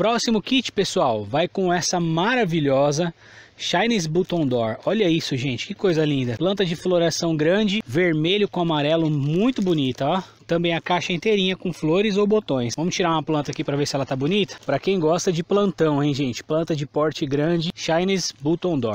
Próximo kit, pessoal, vai com essa maravilhosa Chinese Button Door. Olha isso, gente, que coisa linda. Planta de floração grande, vermelho com amarelo, muito bonita, ó. Também a caixa inteirinha com flores ou botões. Vamos tirar uma planta aqui para ver se ela tá bonita? Para quem gosta de plantão, hein, gente? Planta de porte grande, Chinese Button Door.